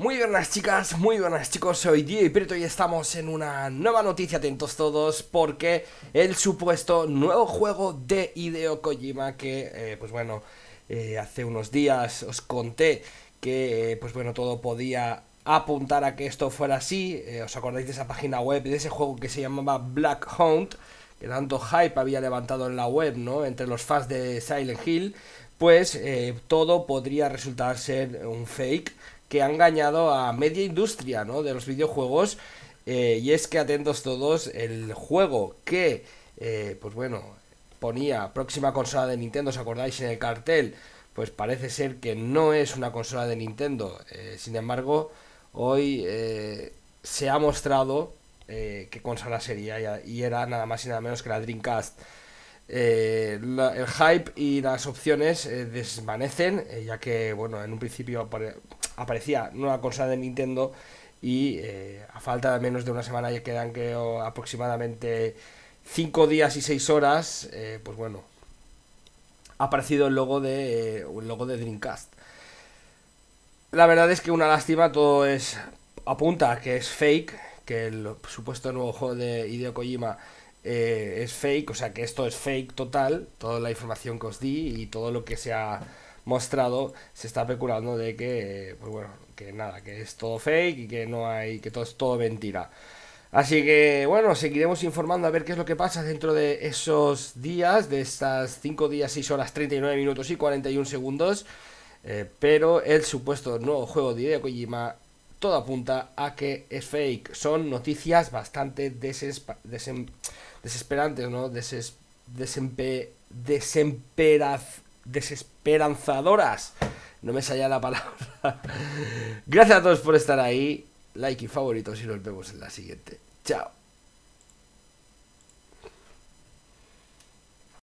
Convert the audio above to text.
Muy buenas chicas, muy buenas chicos, soy día y Prieto y estamos en una nueva noticia, atentos todos, porque el supuesto nuevo juego de Hideo Kojima que, eh, pues bueno, eh, hace unos días os conté que, eh, pues bueno, todo podía apuntar a que esto fuera así, os acordáis de esa página web, de ese juego que se llamaba Black Hound, que tanto hype había levantado en la web, ¿no? Entre los fans de Silent Hill, pues todo podría resultar ser un fake que ha engañado a media industria ¿no? de los videojuegos. Eh, y es que atentos todos, el juego que, eh, pues bueno, ponía próxima consola de Nintendo, ¿os acordáis en el cartel? Pues parece ser que no es una consola de Nintendo. Eh, sin embargo, hoy se ha mostrado qué consola sería y, era nada más y nada menos que la Dreamcast. el hype y las opciones desvanecen, ya que, bueno, en un principio aparecía nueva consola de Nintendo y eh, a falta de menos de una semana ya quedan creo aproximadamente 5 días y 6 horas, eh, pues bueno, ha aparecido el logo de, eh, logo de Dreamcast. La verdad es que una lástima, todo es apunta que es fake, que el supuesto nuevo juego de Hideo Kojima es fake, o sea que esto es fake total, toda la información que os di y todo lo que sea mostrado, se está peculando de que, pues bueno, que nada, que es todo fake y que no hay, que todo es todo mentira. Así que bueno, seguiremos informando a ver qué es lo que pasa dentro de esos días, de estas 5 días, 6 horas, 39 minutos y 41 segundos. Eh, pero el supuesto nuevo juego de Hideo Kojima todo apunta a que es fake. Son noticias bastante desesperantes, ¿no? desesperanzadoras. No me salía la palabra. Gracias a todos por estar ahí. Like y favoritos y nos vemos en la siguiente. Chao.